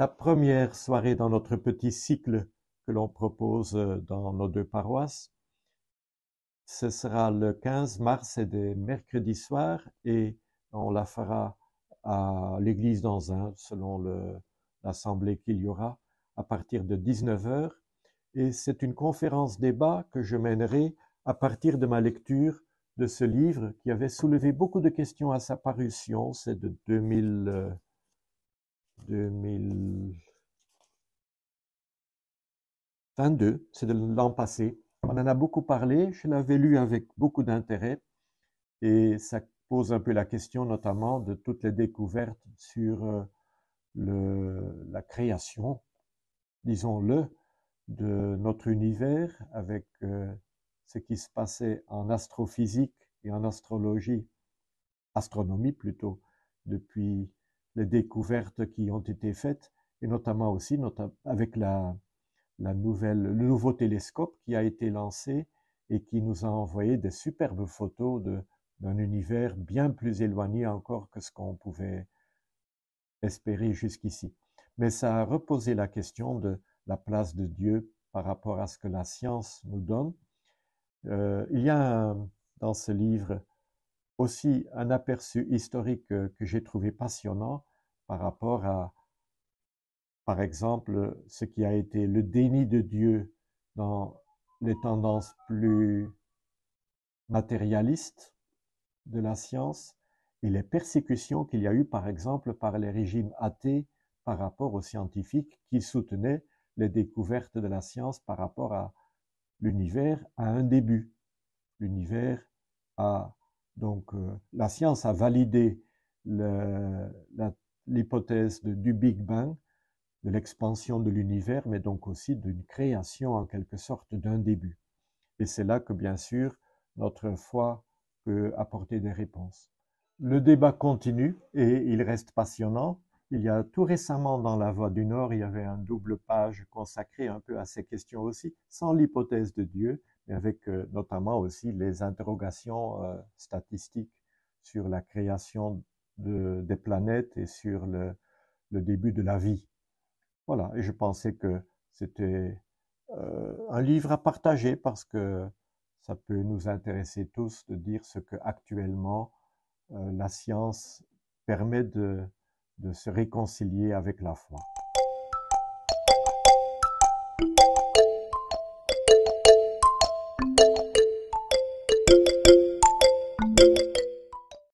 la première soirée dans notre petit cycle que l'on propose euh, dans nos deux paroisses. Ce sera le 15 mars et des mercredis soirs et on la fera à l'église d'Anzin selon l'assemblée qu'il y aura à partir de 19h et c'est une conférence débat que je mènerai à partir de ma lecture de ce livre qui avait soulevé beaucoup de questions à sa parution, c'est de 2000 2022, c'est de l'an passé. On en a beaucoup parlé, je l'avais lu avec beaucoup d'intérêt et ça pose un peu la question notamment de toutes les découvertes sur euh, la création, disons-le, de notre univers avec euh, ce qui se passait en astrophysique et en astrologie, astronomie plutôt, depuis les découvertes qui ont été faites, et notamment aussi avec la, la nouvelle, le nouveau télescope qui a été lancé et qui nous a envoyé des superbes photos d'un univers bien plus éloigné encore que ce qu'on pouvait espérer jusqu'ici. Mais ça a reposé la question de la place de Dieu par rapport à ce que la science nous donne. Euh, il y a dans ce livre aussi un aperçu historique euh, que j'ai trouvé passionnant par rapport à, par exemple, ce qui a été le déni de Dieu dans les tendances plus matérialistes de la science et les persécutions qu'il y a eu, par exemple, par les régimes athées par rapport aux scientifiques qui soutenaient les découvertes de la science par rapport à l'univers à un début. L'univers a donc euh, la science a validé l'hypothèse du Big Bang, de l'expansion de l'univers, mais donc aussi d'une création en quelque sorte d'un début. Et c'est là que bien sûr notre foi peut apporter des réponses. Le débat continue et il reste passionnant. Il y a tout récemment dans La Voix du Nord, il y avait un double page consacré un peu à ces questions aussi, sans l'hypothèse de Dieu, avec euh, notamment aussi les interrogations euh, statistiques sur la création des planètes et sur le, début de la vie. Voilà, et je pensais que c'était euh, un livre à partager parce que ça peut nous intéresser tous de dire ce que actuellement la science permet de se réconcilier avec la foi.